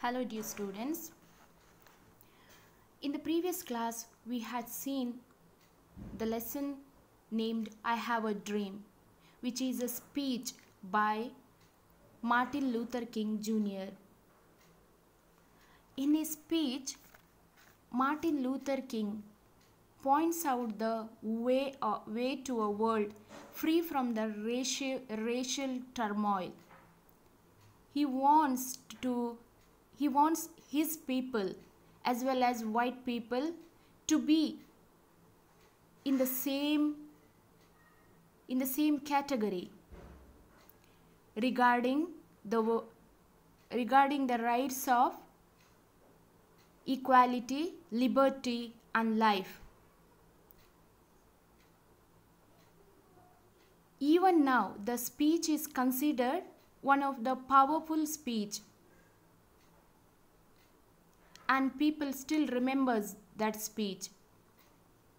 Hello dear students. In the previous class we had seen the lesson named I Have a Dream which is a speech by Martin Luther King Jr. In his speech Martin Luther King points out the way, uh, way to a world free from the racial, racial turmoil. He wants to he wants his people as well as white people to be in the same in the same category regarding the regarding the rights of equality liberty and life even now the speech is considered one of the powerful speech and people still remembers that speech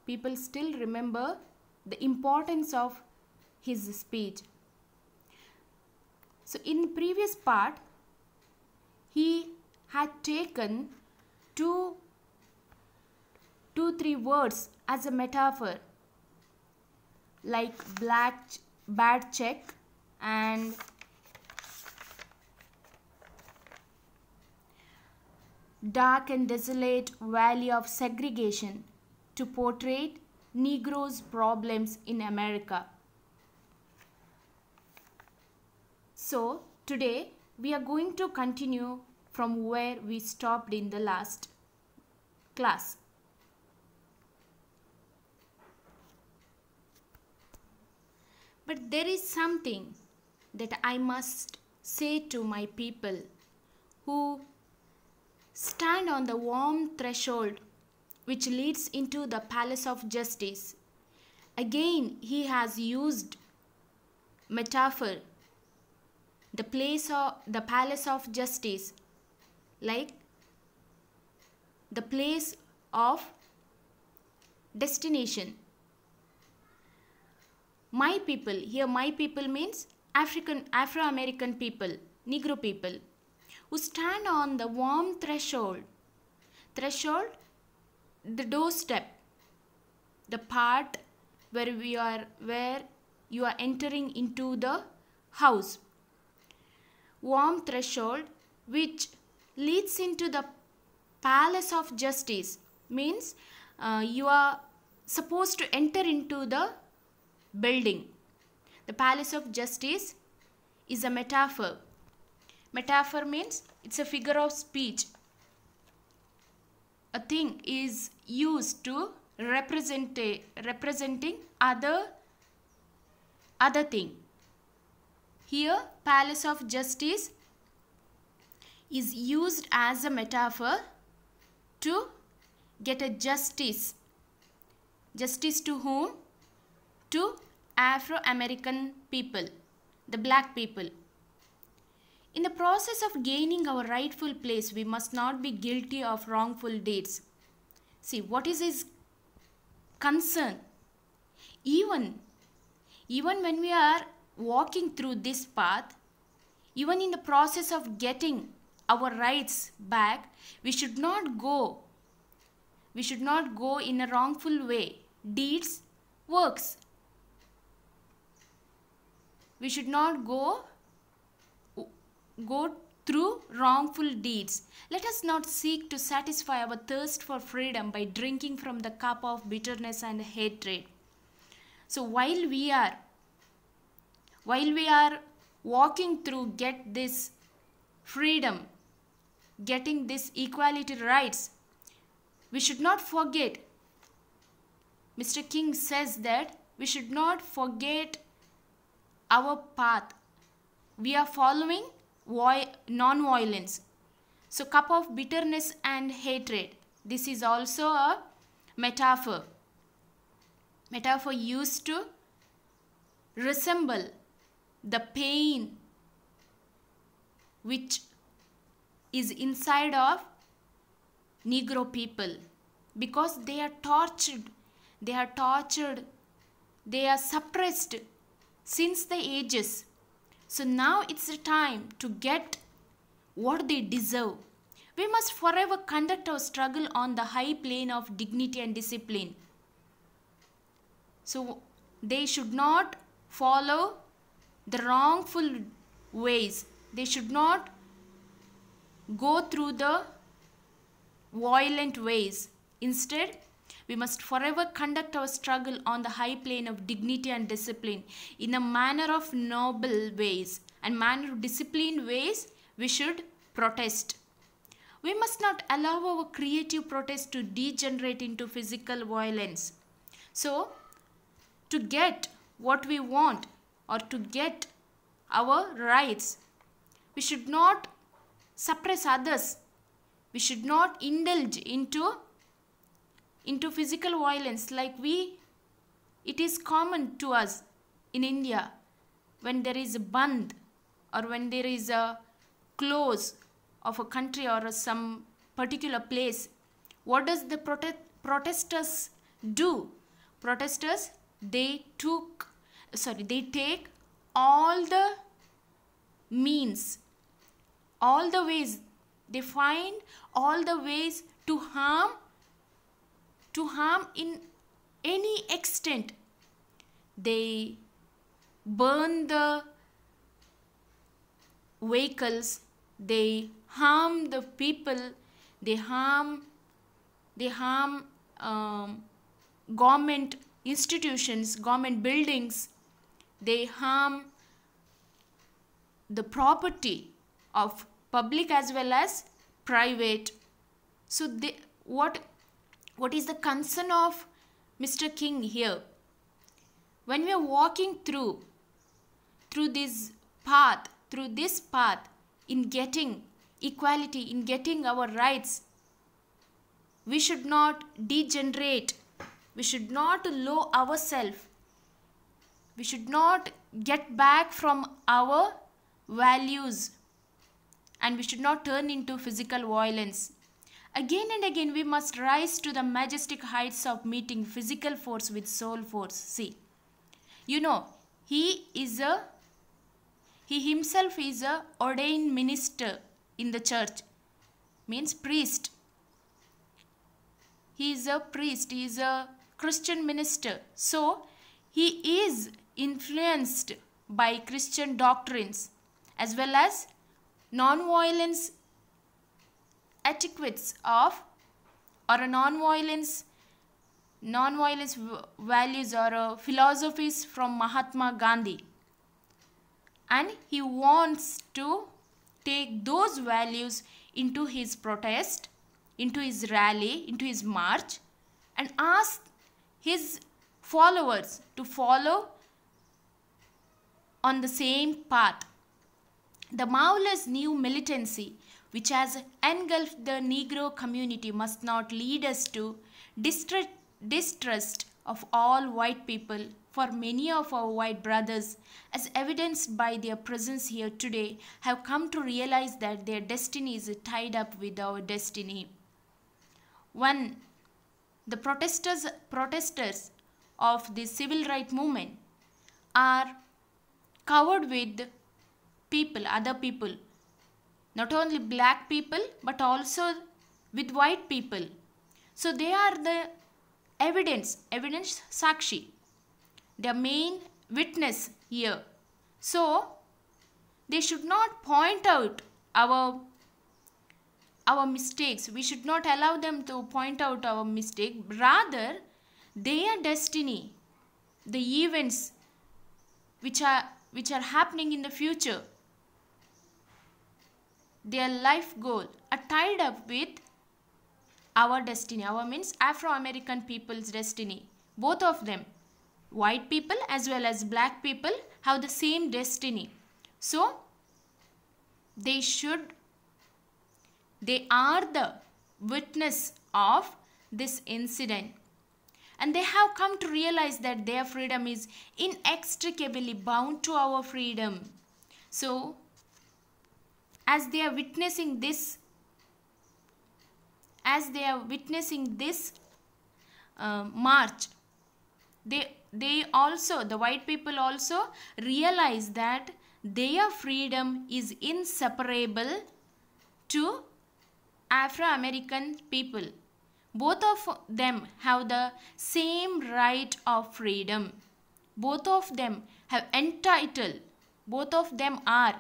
people still remember the importance of his speech so in previous part he had taken two two three words as a metaphor like black bad check and dark and desolate valley of segregation to portray Negroes' problems in America. So, today we are going to continue from where we stopped in the last class. But there is something that I must say to my people who Stand on the warm threshold which leads into the palace of justice. Again, he has used metaphor, the place of the palace of justice, like the place of destination. My people, here my people means African, Afro-American people, Negro people who stand on the warm threshold. Threshold, the doorstep, the part where we are where you are entering into the house. Warm threshold which leads into the palace of justice means uh, you are supposed to enter into the building. The palace of justice is a metaphor Metaphor means it's a figure of speech. A thing is used to represent representing other other thing. Here Palace of Justice is used as a metaphor to get a justice. Justice to whom? To Afro-American people, the black people. In the process of gaining our rightful place, we must not be guilty of wrongful deeds. See, what is his concern? Even, even when we are walking through this path, even in the process of getting our rights back, we should not go. We should not go in a wrongful way. Deeds, works. We should not go go through wrongful deeds. Let us not seek to satisfy our thirst for freedom by drinking from the cup of bitterness and hatred. So while we are while we are walking through get this freedom, getting this equality rights, we should not forget. Mr. King says that we should not forget our path. We are following non-violence. So cup of bitterness and hatred. This is also a metaphor. Metaphor used to resemble the pain which is inside of Negro people because they are tortured, they are tortured, they are suppressed since the ages so now it's the time to get what they deserve. We must forever conduct our struggle on the high plane of dignity and discipline. So they should not follow the wrongful ways. They should not go through the violent ways. Instead, we must forever conduct our struggle on the high plane of dignity and discipline in a manner of noble ways and manner of disciplined ways we should protest. We must not allow our creative protest to degenerate into physical violence. So, to get what we want or to get our rights, we should not suppress others. We should not indulge into into physical violence like we it is common to us in India when there is a band or when there is a close of a country or some particular place what does the protest protesters do protesters they took sorry they take all the means all the ways they find all the ways to harm to harm in any extent. They burn the vehicles, they harm the people, they harm, they harm um, government institutions, government buildings, they harm the property of public as well as private. So they, what what is the concern of Mr. King here? When we are walking through, through this path, through this path, in getting equality, in getting our rights, we should not degenerate. We should not low ourselves. We should not get back from our values. And we should not turn into physical violence. Again and again, we must rise to the majestic heights of meeting physical force with soul force. See, you know, he is a, he himself is a ordained minister in the church, means priest. He is a priest, he is a Christian minister. So, he is influenced by Christian doctrines as well as non-violence etiquettes of or a non-violence non-violence values or uh, philosophies from Mahatma Gandhi. And he wants to take those values into his protest, into his rally, into his march and ask his followers to follow on the same path. The Maoists' new militancy which has engulfed the Negro community must not lead us to distrust, of all white people for many of our white brothers, as evidenced by their presence here today, have come to realize that their destiny is tied up with our destiny. 1. The protesters, protesters of the civil rights movement are covered with people, other people not only black people but also with white people so they are the evidence evidence sakshi the main witness here so they should not point out our our mistakes we should not allow them to point out our mistake rather their destiny the events which are which are happening in the future their life goal are tied up with our destiny. Our means Afro-American people's destiny. Both of them, white people as well as black people have the same destiny. So, they should, they are the witness of this incident. And they have come to realize that their freedom is inextricably bound to our freedom. So, as they are witnessing this as they are witnessing this uh, march they they also the white people also realize that their freedom is inseparable to Afro American people. Both of them have the same right of freedom. Both of them have entitled, both of them are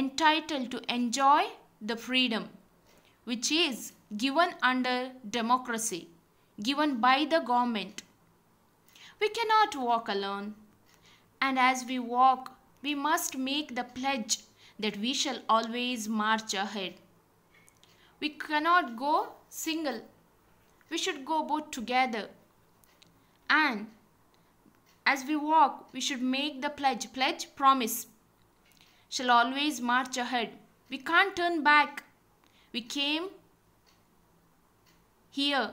entitled to enjoy the freedom which is given under democracy, given by the government. We cannot walk alone. And as we walk, we must make the pledge that we shall always march ahead. We cannot go single. We should go both together. And as we walk, we should make the pledge, pledge, promise, shall always march ahead. We can't turn back. We came here.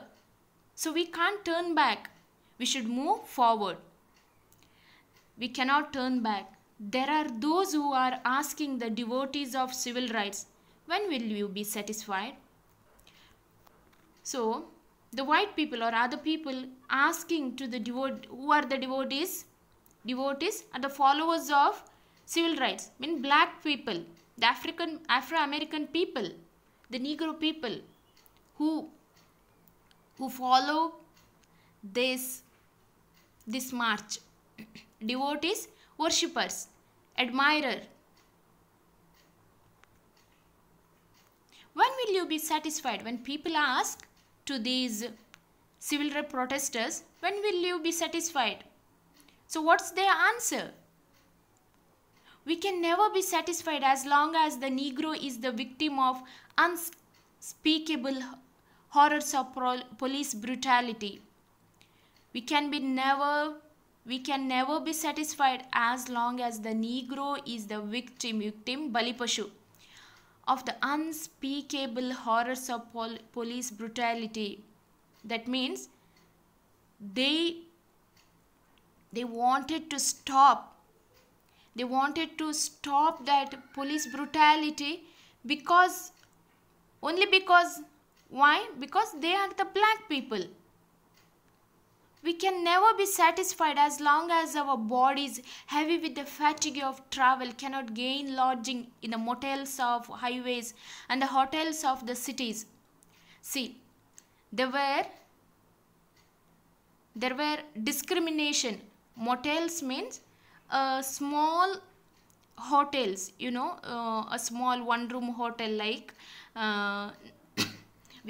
So we can't turn back. We should move forward. We cannot turn back. There are those who are asking the devotees of civil rights, when will you be satisfied? So, the white people or other people asking to the devote, who are the devotees? Devotees are the followers of Civil rights mean black people, the African Afro-American people, the Negro people who who follow this this march. Devotees, worshippers, admirer. When will you be satisfied? When people ask to these civil rights protesters, when will you be satisfied? So what's their answer? We can never be satisfied as long as the Negro is the victim of unspeakable horrors of police brutality. We can be never we can never be satisfied as long as the Negro is the victim victim Balipashu of the unspeakable horrors of pol police brutality. That means they they wanted to stop they wanted to stop that police brutality because only because why? Because they are the black people. We can never be satisfied as long as our bodies, heavy with the fatigue of travel, cannot gain lodging in the motels of highways and the hotels of the cities. See, there were there were discrimination. Motels means a small hotels you know uh, a small one room hotel like uh,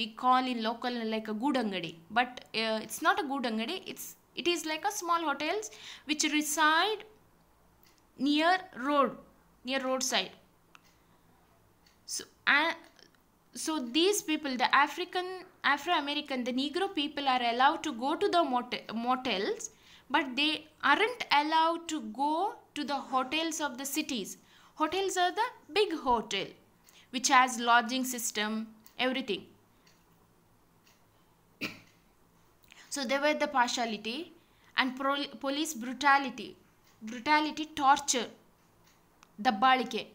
we call in local like a gudangadi but uh, it's not a gudangadi it's it is like a small hotels which reside near road near roadside so and so these people the african afro american the negro people are allowed to go to the mot motels but they aren't allowed to go to the hotels of the cities. Hotels are the big hotel which has lodging system, everything. so there were the partiality and police brutality, brutality, torture, the dabbalike,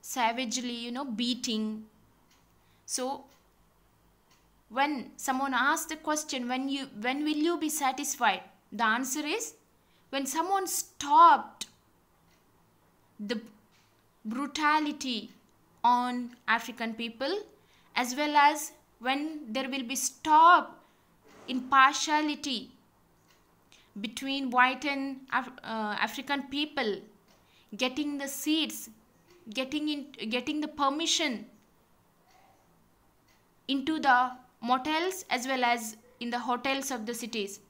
savagely, you know, beating. So when someone asks the question when you when will you be satisfied the answer is when someone stopped the brutality on african people as well as when there will be stop in partiality between white and Af uh, african people getting the seats getting in getting the permission into the motels as well as in the hotels of the cities.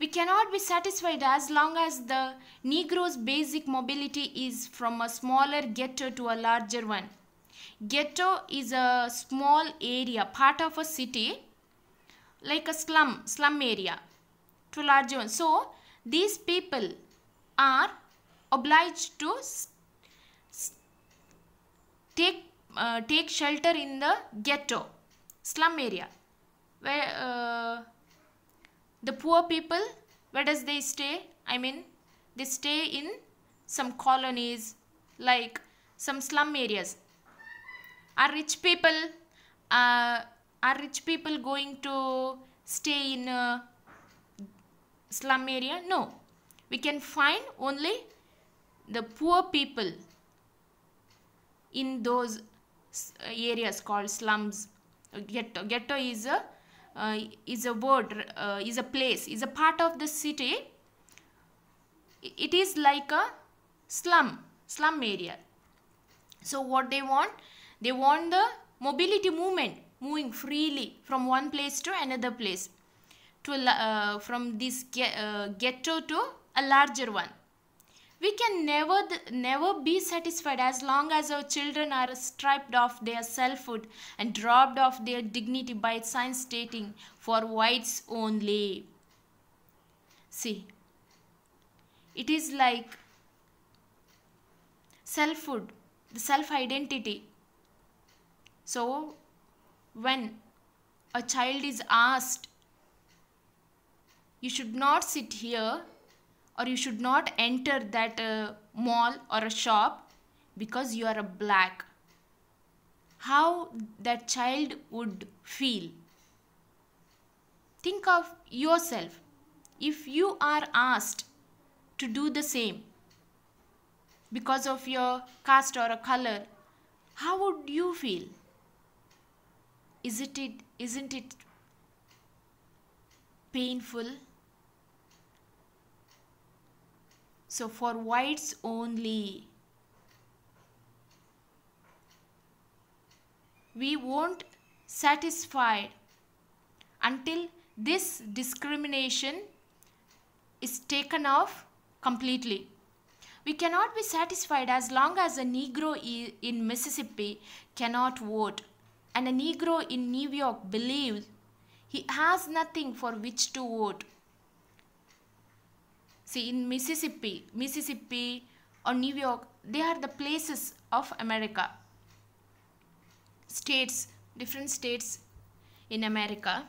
We cannot be satisfied as long as the Negro's basic mobility is from a smaller ghetto to a larger one. Ghetto is a small area, part of a city, like a slum, slum area to a larger one. So, these people are obliged to take, uh, take shelter in the ghetto slum area where uh, the poor people where does they stay i mean they stay in some colonies like some slum areas are rich people uh, are rich people going to stay in a slum area no we can find only the poor people in those areas called slums ghetto ghetto is a uh, is a word uh, is a place is a part of the city it is like a slum slum area so what they want they want the mobility movement moving freely from one place to another place to uh, from this uh, ghetto to a larger one we can never never be satisfied as long as our children are stripped of their selfhood and robbed of their dignity by science stating for whites only see it is like selfhood the self identity so when a child is asked you should not sit here or you should not enter that uh, mall or a shop because you are a black how that child would feel think of yourself if you are asked to do the same because of your caste or a color how would you feel isn't it isn't it painful So for whites only, we won't satisfied until this discrimination is taken off completely. We cannot be satisfied as long as a Negro in Mississippi cannot vote and a Negro in New York believes he has nothing for which to vote. See, in Mississippi, Mississippi or New York, they are the places of America. States, different states in America.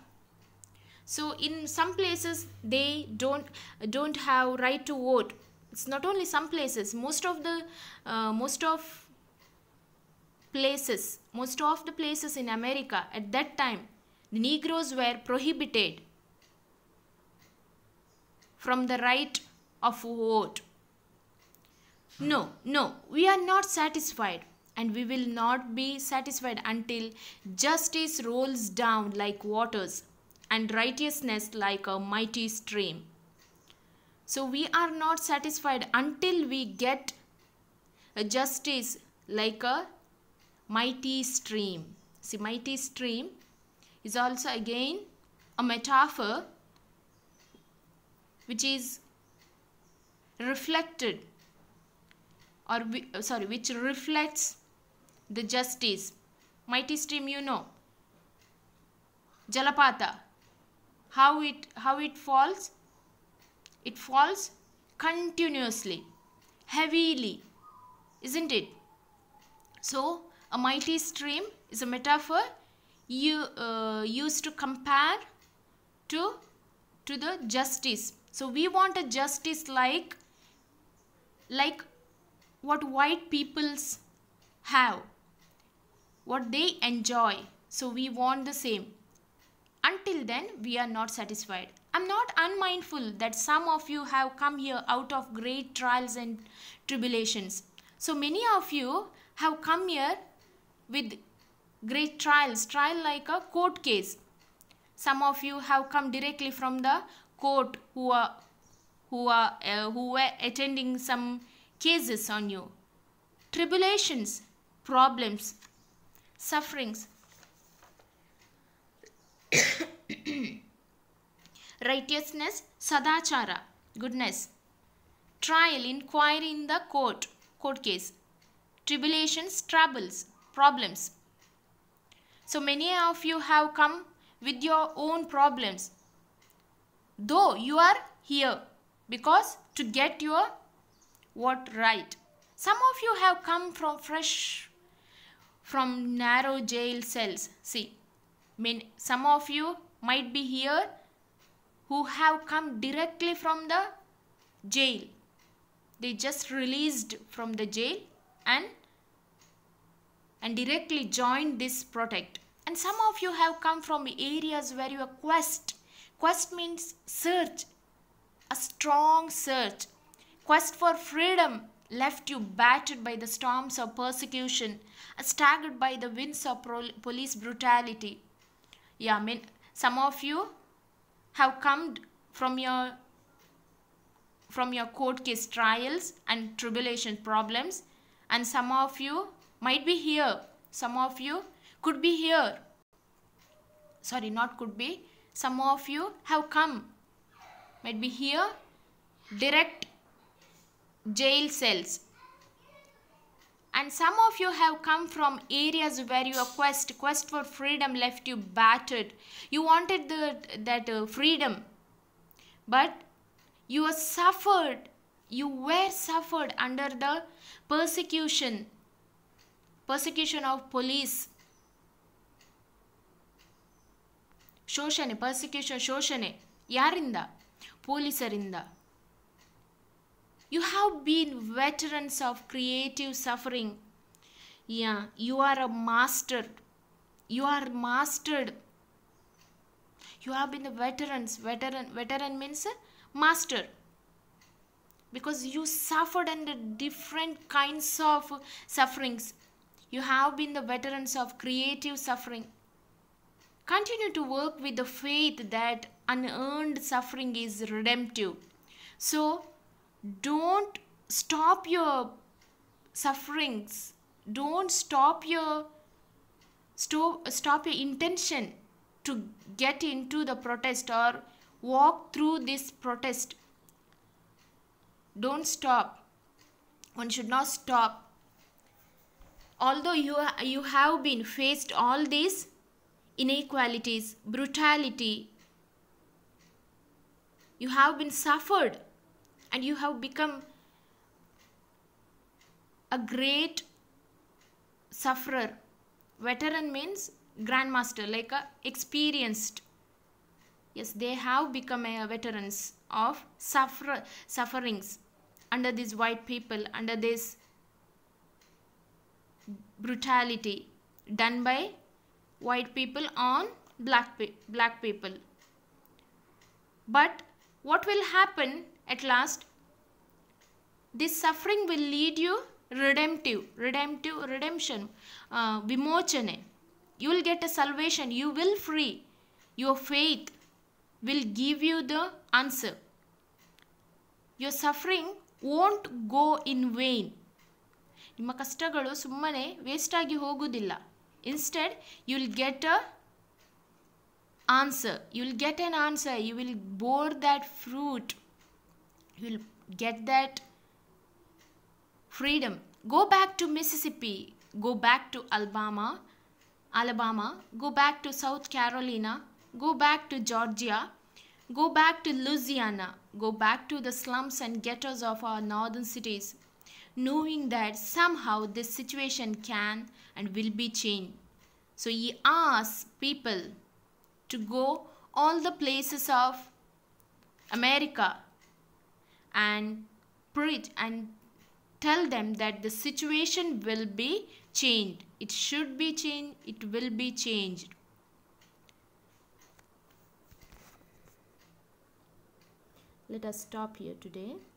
So in some places they don't don't have right to vote. It's not only some places. Most of the uh, most of places, most of the places in America at that time, the Negroes were prohibited from the right of vote. No, no, we are not satisfied and we will not be satisfied until justice rolls down like waters and righteousness like a mighty stream. So we are not satisfied until we get a justice like a mighty stream. See, mighty stream is also again a metaphor which is reflected or uh, sorry which reflects the justice mighty stream you know jalapata how it how it falls it falls continuously heavily isn't it so a mighty stream is a metaphor you uh, used to compare to to the justice so we want a justice like like what white peoples have, what they enjoy. So we want the same. Until then, we are not satisfied. I'm not unmindful that some of you have come here out of great trials and tribulations. So many of you have come here with great trials, trial like a court case. Some of you have come directly from the court who are who are uh, who were attending some cases on you tribulations problems sufferings righteousness sadachara goodness trial inquiry in the court court case tribulations troubles problems so many of you have come with your own problems though you are here because to get your what right. Some of you have come from fresh from narrow jail cells. See, mean some of you might be here who have come directly from the jail. They just released from the jail and and directly joined this project. And some of you have come from areas where your quest, quest means search, a strong search, quest for freedom left you battered by the storms of persecution, staggered by the winds of police brutality. Yeah, I mean, some of you have come from your from your court case trials and tribulation problems and some of you might be here some of you could be here sorry not could be some of you have come might be here direct jail cells and some of you have come from areas where your quest quest for freedom left you battered you wanted the that uh, freedom but you were suffered you were suffered under the persecution persecution of police ಶೋಷಣೆ persecution, ಶೋಷಣೆ Yarinda. ಪೊಲೀಸರಿಂದ you have been veterans of creative suffering yeah you are a mastered you are mastered you have been the veterans veteran veteran means master because you suffered under different kinds of sufferings. You have been the veterans of creative suffering. Continue to work with the faith that unearned suffering is redemptive. So don't stop your sufferings. Don't stop your stop, stop your intention to get into the protest or walk through this protest. Don't stop. One should not stop. Although you, you have been faced all these inequalities, brutality, you have been suffered and you have become a great sufferer veteran means grandmaster like a experienced yes they have become a veterans of suffer sufferings under these white people under this brutality done by white people on black pe black people but what will happen at last? This suffering will lead you redemptive, redemptive, redemption, uh, vimochane. You will get a salvation. You will free. Your faith will give you the answer. Your suffering won't go in vain. ನಿಮ್ಮ ಕಷ್ಟಗಳು ಸುಮ್ಮನೆ waste ಆಗಿ ಹೋಗುವುದಿಲ್ಲ instead you will get a answer. You will get an answer. You will bore that fruit. You will get that freedom. Go back to Mississippi. Go back to Alabama. Alabama. Go back to South Carolina. Go back to Georgia. Go back to Louisiana. Go back to the slums and ghettos of our northern cities, knowing that somehow this situation can and will be changed. So he asks people to go all the places of America and preach and tell them that the situation will be changed. It should be changed. It will be changed. Let us stop here today.